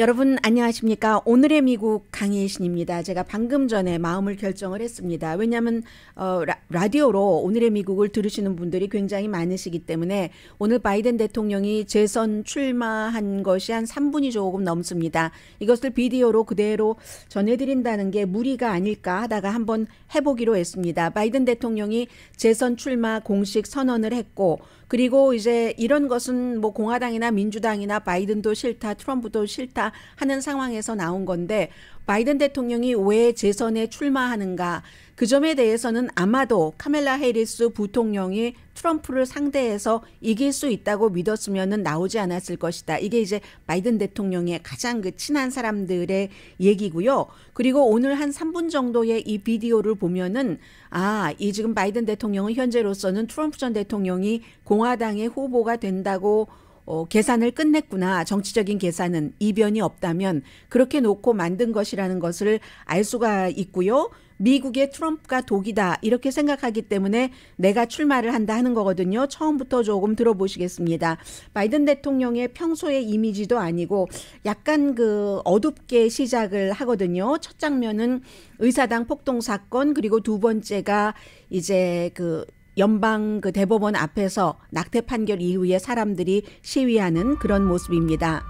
여러분 안녕하십니까? 오늘의 미국 강혜신입니다. 제가 방금 전에 마음을 결정을 했습니다. 왜냐하면 어, 라, 디오로 오늘의 미국을 들으시는 분들이 굉장히 많으시기 때문에 오늘 바이든 대통령이 재선 출마한 것이 한 3분이 조금 넘습니다. 이것을 비디오로 그대로 전해드린다는 게 무리가 아닐까 하다가 한번 해보기로 했습니다. 바이든 대통령이 재선 출마 공식 선언을 했고 그리고 이제 이런 것은 뭐 공화당이나 민주당이나 바이든도 싫다, 트럼프도 싫다 하는 상황에서 나온 건데 바이든 대통령이 왜 재선에 출마하는가 그 점에 대해서는 아마도 카멜라 헤리스 부통령이 트럼프를 상대해서 이길 수 있다고 믿었으면 나오지 않았을 것이다. 이게 이제 바이든 대통령의 가장 그 친한 사람들의 얘기고요. 그리고 오늘 한 3분 정도의 이 비디오를 보면은 아, 이 지금 바이든 대통령은 현재로서는 트럼프 전 대통령이 공화당의 후보가 된다고 어, 계산을 끝냈구나. 정치적인 계산은 이변이 없다면 그렇게 놓고 만든 것이라는 것을 알 수가 있고요. 미국의 트럼프가 독이다. 이렇게 생각하기 때문에 내가 출마를 한다 하는 거거든요. 처음부터 조금 들어보시겠습니다. 바이든 대통령의 평소의 이미지도 아니고 약간 그 어둡게 시작을 하거든요. 첫 장면은 의사당 폭동 사건 그리고 두 번째가 이제 그 연방 그 대법원 앞에서 낙태 판결 이후에 사람들이 시위하는 그런 모습입니다.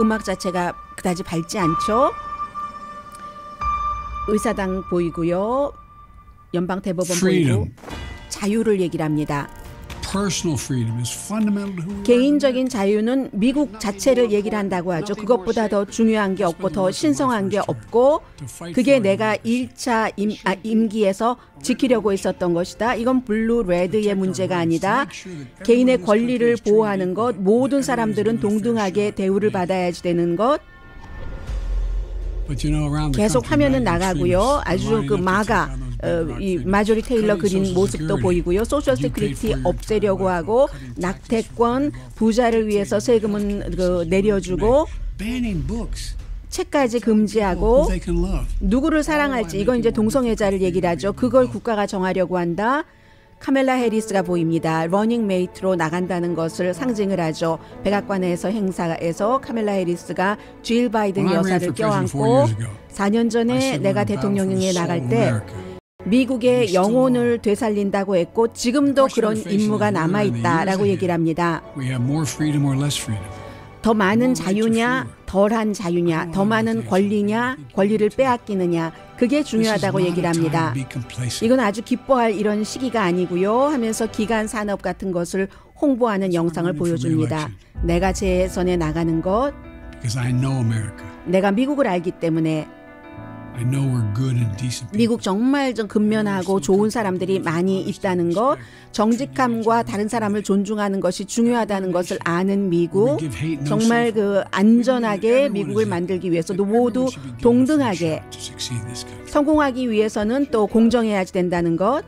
음악 자체가 그다지 밝지 않죠? 의사당 보이고요. 연방 대법원 보이고 자유를 얘기 합니다. 개인적인 자유는 미국 자체를 얘기를 한다고 하죠. 그것보다 더 중요한 게 없고 더 신성한 게 없고 그게 내가 1차 임, 아, 임기에서 지키려고 했었던 것이다. 이건 블루 레드의 문제가 아니다. 개인의 권리를 보호하는 것, 모든 사람들은 동등하게 대우를 받아야지 되는 것. 계속 하면은 나가고요. 아주 그 마가 어, 이 마조리 테일러 그린 모습도 보이고요. 소셜 세큐리티 없애려고 하고 낙태권 부자를 위해서 세금은 그 내려주고 책까지 금지하고 누구를 사랑할지 이건 이제 동성애자를 얘기 하죠. 그걸 국가가 정하려고 한다. 카멜라 해리스가 보입니다. 러닝 메이트로 나간다는 것을 상징을 하죠. 백악관에서 행사에서 카멜라 해리스가 주일 바이든 여사를 껴안고 4년 전에 내가 대통령에 나갈 때 미국의 영혼을 되살린다고 했고 지금도 그런 임무가 남아 있다라고 얘기를 합니다. 더 많은 자유냐, 덜한 자유냐, 더 많은 권리냐, 권리를 빼앗기느냐, 그게 중요하다고 얘기를 합니다. 이건 아주 기뻐할 이런 시기가 아니고요 하면서 기간 산업 같은 것을 홍보하는 영상을 보여줍니다. 내가 재선에 나가는 것, 내가 미국을 알기 때문에 미국 정말 좀 근면하고 좋은 사람들이 많이 있다는 것, 정직함과 다른 사람을 존중하는 것이 중요하다는 것을 아는 미국, 정말 그 안전하게 미국을 만들기 위해서도 모두 동등하게 성공하기 위해서는 또 공정해야 지 된다는 것,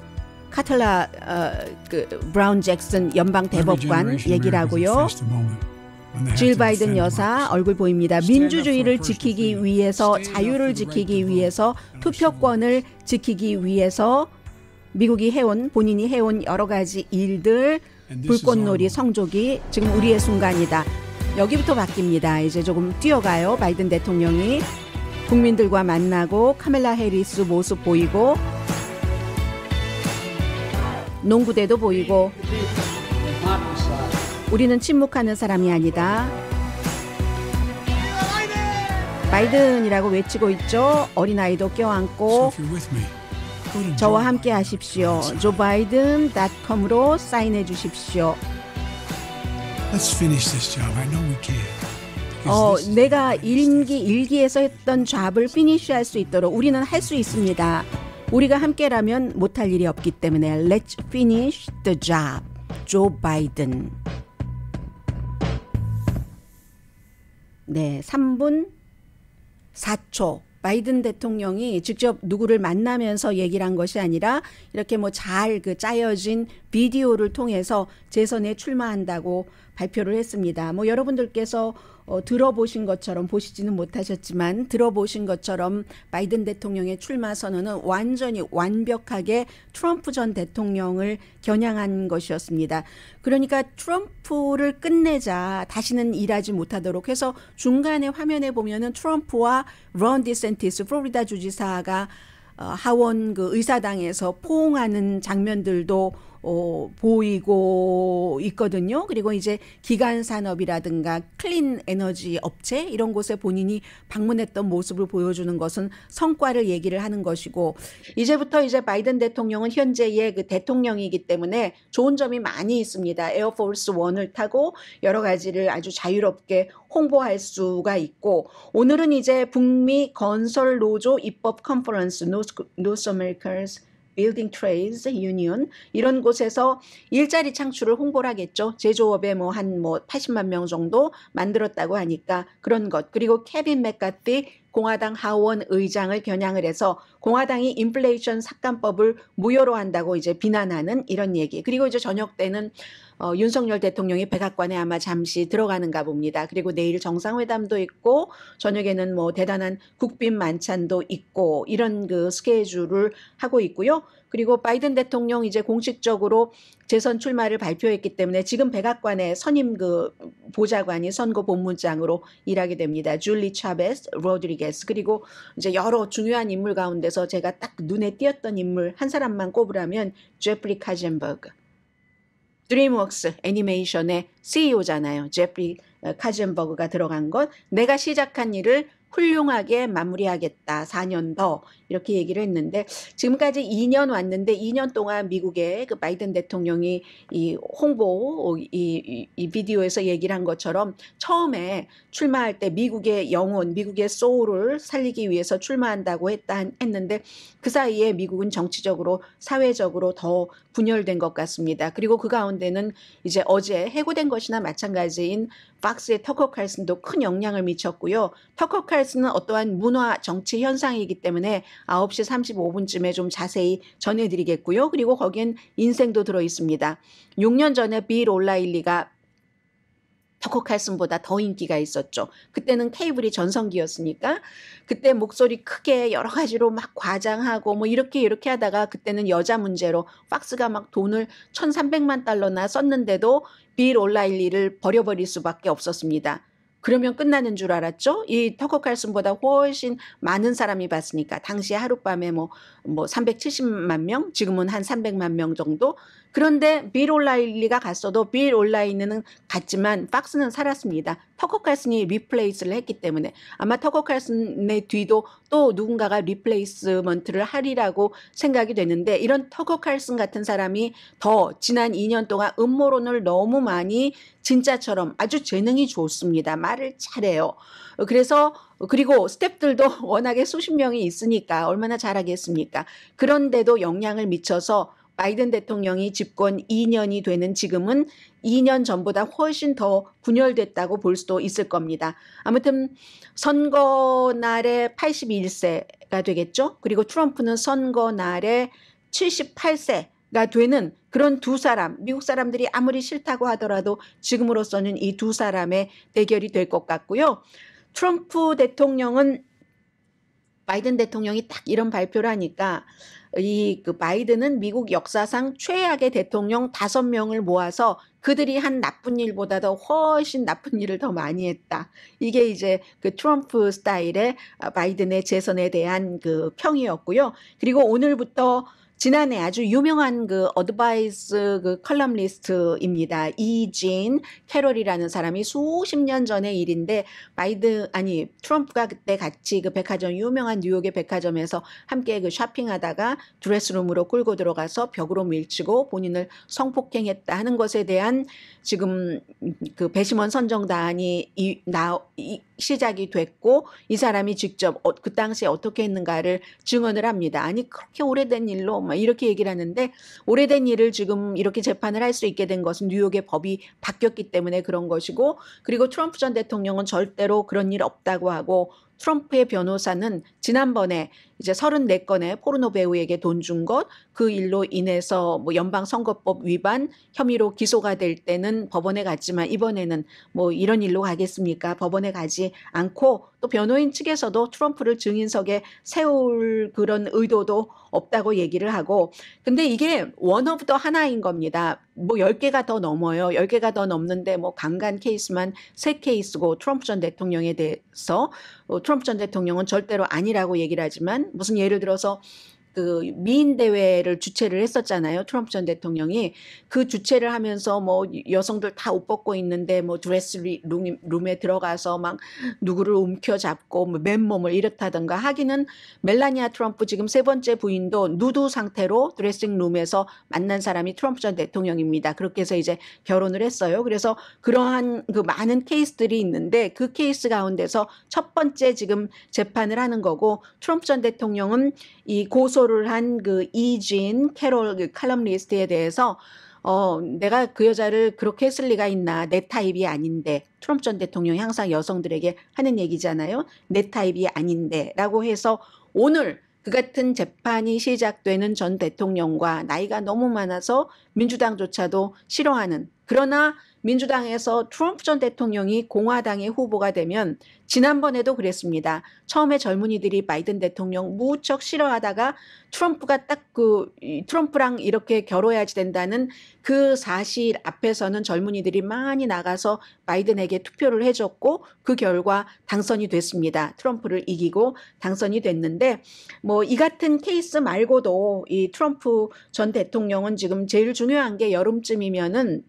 카틀라 어, 그 브라운 잭슨 연방 대법관 얘기라고요. 네, 질 바이든 여사 얼굴 보입니다. 민주주의를 지키기 위해서 자유를 지키기 위해서 투표권을 지키기 위해서 미국이 해온 본인이 해온 여러 가지 일들 불꽃놀이 성조기 지금 우리의 순간이다. 여기부터 바뀝니다. 이제 조금 뛰어가요. 바이든 대통령이 국민들과 만나고 카멜라 해리스 모습 보이고 농구대도 보이고 우리는 침묵하는 사람이 아니다. 바이든이라고 외치고 있죠. 어린아이도 껴안고 저와 함께 하십시오. 조 바이든 닷컴으로 사인해 주십시오. 어, 내가 일기 일기에서 했던 잡을 피니쉬할 수 있도록 우리는 할 수 있습니다. 우리가 함께라면 못할 일이 없기 때문에 Let's finish the job. 조 바이든. 네, 3분 4초. 바이든 대통령이 직접 누구를 만나면서 얘기를 한 것이 아니라 이렇게 뭐 잘 그 짜여진 비디오를 통해서 재선에 출마한다고 발표를 했습니다. 뭐 여러분들께서 어, 들어보신 것처럼 보시지는 못하셨지만 들어보신 것처럼 바이든 대통령의 출마 선언은 완전히 완벽하게 트럼프 전 대통령을 겨냥한 것이었습니다. 그러니까 트럼프를 끝내자 다시는 일하지 못하도록 해서 중간에 화면에 보면은 트럼프와 런 디센티스 플로리다 주지사가 어, 하원 그 의사당에서 포옹하는 장면들도 어, 보이고 있거든요. 그리고 이제 기간 산업이라든가 클린 에너지 업체 이런 곳에 본인이 방문했던 모습을 보여주는 것은 성과를 얘기를 하는 것이고 이제부터 이제 바이든 대통령은 현재의 그 대통령이기 때문에 좋은 점이 많이 있습니다. 에어포스 원을 타고 여러 가지를 아주 자유롭게 홍보할 수가 있고 오늘은 이제 북미 건설 노조 입법 컨퍼런스 노스 노스 아메리카스 빌딩 트레이즈 유니온 이런 곳에서 일자리 창출을 홍보를 하겠죠. 제조업에 뭐 한뭐 뭐 80만 명 정도 만들었다고 하니까 그런 것. 그리고 케빈 맥카티 공화당 하원 의장을 겨냥을 해서 공화당이 인플레이션 삭감법을 무효로 한다고 이제 비난하는 이런 얘기. 그리고 이제 저녁 때는 어, 윤석열 대통령이 백악관에 아마 잠시 들어가는가 봅니다. 그리고 내일 정상회담도 있고 저녁에는 뭐 대단한 국빈 만찬도 있고 이런 그 스케줄을 하고 있고요. 그리고 바이든 대통령 이제 공식적으로 재선 출마를 발표했기 때문에 지금 백악관의 선임 그 보좌관이 선거 본문장으로 일하게 됩니다. 줄리 차베스, 로드리게스 그리고 이제 여러 중요한 인물 가운데 중에서 제가 딱 눈에 띄었던 인물 한 사람만 꼽으라면 제프리 카젠버그. 드림웍스 애니메이션의 CEO잖아요. 제프리 카젠버그가 들어간 건 내가 시작한 일을 훌륭하게 마무리하겠다. 4년 더 이렇게 얘기를 했는데 지금까지 2년 왔는데 2년 동안 미국의 그 바이든 대통령이 이 홍보 이, 이, 비디오에서 얘기를 한 것처럼 처음에 출마할 때 미국의 영혼, 미국의 소울을 살리기 위해서 출마한다고 했다 했는데 그 사이에 미국은 정치적으로 사회적으로 더 분열된 것 같습니다. 그리고 그 가운데는 이제 어제 해고된 것이나 마찬가지인 박스의 터커 칼슨도 큰 영향을 미쳤고요. 터커 칼 출발하는 어떠한 문화 정치 현상이기 때문에 9시 35분쯤에 좀 자세히 전해드리겠고요. 그리고 거기엔 인생도 들어 있습니다. 6년 전에 빌 올라일리가 터코 칼슨보다 더 인기가 있었죠. 그때는 케이블이 전성기였으니까 그때 목소리 크게 여러 가지로 막 과장하고 뭐 이렇게 이렇게 하다가 그때는 여자 문제로 팍스가 막 돈을 1,300만 달러나 썼는데도 빌 올라일리를 버려버릴 수밖에 없었습니다. 그러면 끝나는 줄 알았죠? 이 터커 칼슨보다 훨씬 많은 사람이 봤으니까 당시 하룻밤에 뭐, 뭐 370만 명, 지금은 한 300만 명 정도 그런데 빌 올라일리가 갔어도 빌 올라일리는 갔지만 박스는 살았습니다. 터커 칼슨이 리플레이스를 했기 때문에 아마 터커 칼슨의 뒤도 또 누군가가 리플레이스먼트를 하리라고 생각이 되는데 이런 터커 칼슨 같은 사람이 더 지난 2년 동안 음모론을 너무 많이 진짜처럼 아주 재능이 좋습니다. 말을 잘해요. 그래서 그리고 스탭들도 워낙에 수십 명이 있으니까 얼마나 잘하겠습니까? 그런데도 영향을 미쳐서 바이든 대통령이 집권 2년이 되는 지금은 2년 전보다 훨씬 더 분열됐다고 볼 수도 있을 겁니다. 아무튼 선거 날에 81세가 되겠죠. 그리고 트럼프는 선거 날에 78세가 되는 그런 두 사람, 미국 사람들이 아무리 싫다고 하더라도 지금으로서는 이 두 사람의 대결이 될 것 같고요. 트럼프 대통령은 바이든 대통령이 딱 이런 발표를 하니까 이 그 바이든은 미국 역사상 최악의 대통령 다섯 명을 모아서 그들이 한 나쁜 일보다 도 훨씬 나쁜 일을 더 많이 했다. 이게 이제 그 트럼프 스타일의 아, 바이든의 재선에 대한 그 평이었고요. 그리고 오늘부터 지난해 아주 유명한 그 어드바이스 그 컬럼리스트입니다. 이진 캐롤이라는 사람이 수십 년 전의 일인데 바이든 아니 트럼프가 그때 같이 그 백화점 유명한 뉴욕의 백화점에서 함께 그 쇼핑하다가 드레스룸으로 끌고 들어가서 벽으로 밀치고 본인을 성폭행했다 하는 것에 대한 지금 그 배심원 선정단이 이, 나, 이, 시작이 됐고 이 사람이 직접 어, 그 당시에 어떻게 했는가를 증언을 합니다. 아니 그렇게 오래된 일로 뭐막 이렇게 얘기를 하는데 오래된 일을 지금 이렇게 재판을 할 수 있게 된 것은 뉴욕의 법이 바뀌었기 때문에 그런 것이고 그리고 트럼프 전 대통령은 절대로 그런 일 없다고 하고 트럼프의 변호사는 지난번에 이제 34건의 포르노 배우에게 돈 준 것, 그 일로 인해서 뭐 연방선거법 위반 혐의로 기소가 될 때는 법원에 갔지만 이번에는 뭐 이런 일로 가겠습니까? 법원에 가지 않고 또 변호인 측에서도 트럼프를 증인석에 세울 그런 의도도 없다고 얘기를 하고 근데 이게 원 오브 더 하나인 겁니다. 뭐 10개가 더 넘어요. 10개가 더 넘는데 뭐 강간 케이스만 3케이스고 트럼프 전 대통령에 대해서 어, 트럼프 전 대통령은 절대로 아니라고 얘기를 하지만 무슨 예를 들어서 그 미인 대회를 주최를 했었잖아요. 트럼프 전 대통령이 그 주최를 하면서 뭐 여성들 다 옷 벗고 있는데 뭐 드레스 룸, 에 들어가서 막 누구를 움켜잡고 뭐 맨몸을 이렇다든가 하기는 멜라니아 트럼프 지금 세 번째 부인도 누드 상태로 드레싱 룸에서 만난 사람이 트럼프 전 대통령입니다. 그렇게 해서 이제 결혼을 했어요. 그래서 그러한 그 많은 케이스들이 있는데 그 케이스 가운데서 첫 번째 지금 재판을 하는 거고 트럼프 전 대통령은 이 고소 기초를 한그 이진 캐롤 그 칼럼니스트에 대해서 어, 내가 그 여자를 그렇게 했을 리가 있나. 내 타입이 아닌데. 트럼프 전 대통령이 항상 여성들에게 하는 얘기잖아요. 내 타입이 아닌데. 라고 해서 오늘 그 같은 재판이 시작되는 전 대통령과 나이가 너무 많아서 민주당조차도 싫어하는 그러나 민주당에서 트럼프 전 대통령이 공화당의 후보가 되면 지난번에도 그랬습니다. 처음에 젊은이들이 바이든 대통령 무척 싫어하다가 트럼프가 딱 그 트럼프랑 이렇게 결혼해야지 된다는 그 사실 앞에서는 젊은이들이 많이 나가서 바이든에게 투표를 해줬고 그 결과 당선이 됐습니다. 트럼프를 이기고 당선이 됐는데 뭐 이 같은 케이스 말고도 이 트럼프 전 대통령은 지금 제일 중 중요한 게 여름쯤이면은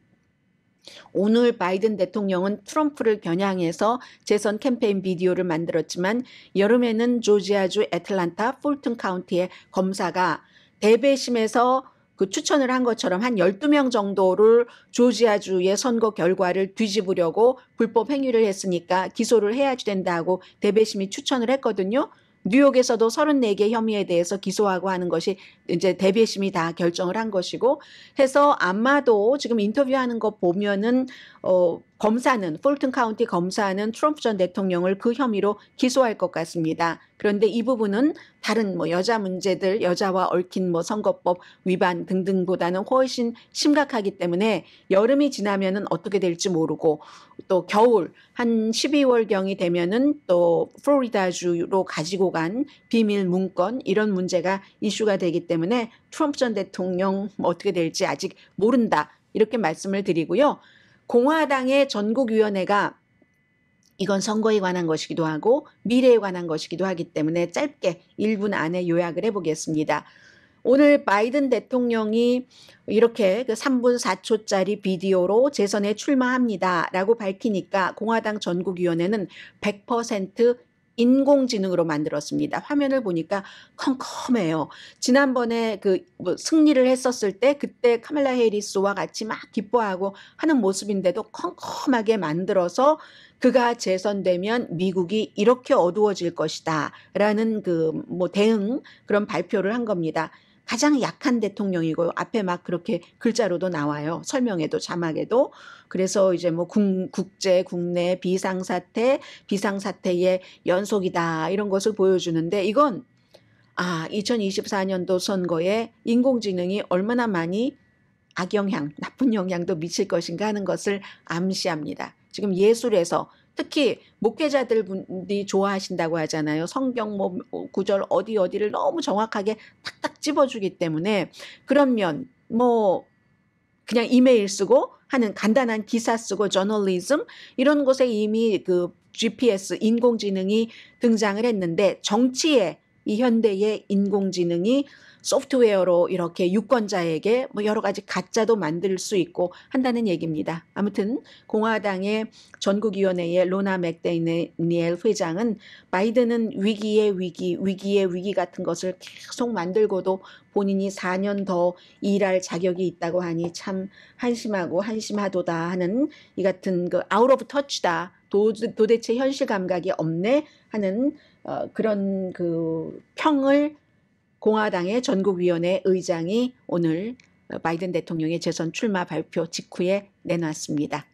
오늘 바이든 대통령은 트럼프를 겨냥해서 재선 캠페인 비디오를 만들었지만 여름에는 조지아주 애틀란타 폴튼 카운티의 검사가 대배심에서 그 추천을 한 것처럼 한 12명 정도를 조지아주의 선거 결과를 뒤집으려고 불법 행위를 했으니까 기소를 해야 지 된다고 대배심이 추천을 했거든요. 뉴욕에서도 34개 혐의에 대해서 기소하고 하는 것이 이제 대비심이 다 결정을 한 것이고 해서 아마도 지금 인터뷰하는 거 보면은 어 검사는 폴튼 카운티 검사는 트럼프 전 대통령을 그 혐의로 기소할 것 같습니다. 그런데 이 부분은 다른 뭐 여자 문제들, 여자와 얽힌 뭐 선거법 위반 등등보다는 훨씬 심각하기 때문에 여름이 지나면은 어떻게 될지 모르고 또 겨울 한 12월경이 되면은 또 플로리다주로 가지고 간 비밀 문건 이런 문제가 이슈가 되기 때문에 트럼프 전 대통령 뭐 어떻게 될지 아직 모른다. 이렇게 말씀을 드리고요. 공화당의 전국위원회가 이건 선거에 관한 것이기도 하고 미래에 관한 것이기도 하기 때문에 짧게 1분 안에 요약을 해보겠습니다. 오늘 바이든 대통령이 이렇게 그 3분 4초짜리 비디오로 재선에 출마합니다. 라고 밝히니까 공화당 전국위원회는 100% 인공지능으로 만들었습니다. 화면을 보니까 컴컴해요. 지난번에 그뭐 승리를 했었을 때 그때 카멜라 헤리스와 같이 막 기뻐하고 하는 모습인데도 컴컴하게 만들어서 그가 재선되면 미국이 이렇게 어두워질 것이다. 라는 그 뭐 대응 그런 발표를 한 겁니다. 가장 약한 대통령이고 앞에 막 그렇게 글자로도 나와요. 설명에도 자막에도. 그래서 이제 뭐 국, 국제, 국내 비상사태, 비상사태의 연속이다. 이런 것을 보여주는데 이건 아, 2024년도 선거에 인공지능이 얼마나 많이 악영향, 나쁜 영향도 미칠 것인가 하는 것을 암시합니다. 지금 예술에서 특히 목회자들 분이 들 좋아하신다고 하잖아요. 성경 뭐 구절 어디 어디를 너무 정확하게 탁탁 집어주기 때문에 그러 면, 뭐, 그냥 이메일 쓰고 하는 간단한 기사 쓰고 저널리즘 이런 곳에 이미 그 GPS 인공지능이 등장을 했는데 정치에 이 현대의 인공지능이 소프트웨어로 이렇게 유권자에게 뭐 여러 가지 가짜도 만들 수 있고 한다는 얘기입니다. 아무튼 공화당의 전국위원회의 로나 맥데니엘 회장은 바이든은 위기의 위기, 위기의 위기 같은 것을 계속 만들고도 본인이 4년 더 일할 자격이 있다고 하니 참 한심하고 한심하도다 하는 이 같은 그 아웃 오브 터치다. 도, 도대체 현실 감각이 없네 하는 어, 그런 그 평을 공화당의 전국위원회 의장이 오늘 바이든 대통령의 재선 출마 발표 직후에 내놨습니다.